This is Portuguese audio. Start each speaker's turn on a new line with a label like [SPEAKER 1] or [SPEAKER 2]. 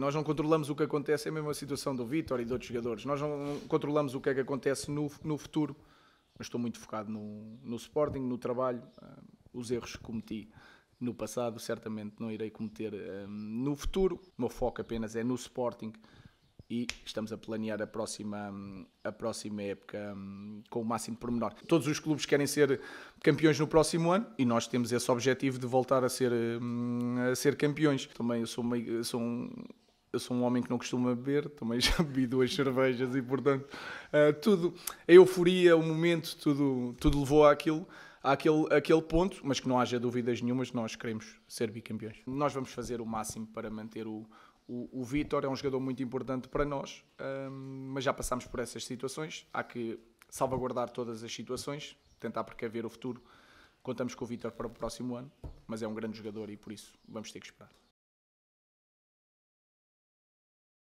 [SPEAKER 1] Nós não controlamos o que acontece, é a mesma situação do Vitor e de outros jogadores. Nós não controlamos o que é que acontece no, no futuro, mas estou muito focado no, no Sporting, no trabalho. Eh, os erros que cometi no passado certamente não irei cometer eh, no futuro. O meu foco apenas é no Sporting e estamos a planear a próxima, a próxima época hum, com o máximo de pormenor. Todos os clubes querem ser campeões no próximo ano e nós temos esse objetivo de voltar a ser, hum, a ser campeões. Também eu sou, uma, sou um, eu sou um homem que não costuma beber, também já bebi duas cervejas e, portanto, uh, tudo, a euforia, o momento, tudo, tudo levou àquilo, àquele, àquele ponto, mas que não haja dúvidas nenhumas, nós queremos ser bicampeões. Nós vamos fazer o máximo para manter o, o, o Vitor, é um jogador muito importante para nós, uh, mas já passámos por essas situações, há que salvaguardar todas as situações, tentar precaver o futuro. Contamos com o Vitor para o próximo ano, mas é um grande jogador e por isso vamos ter que esperar.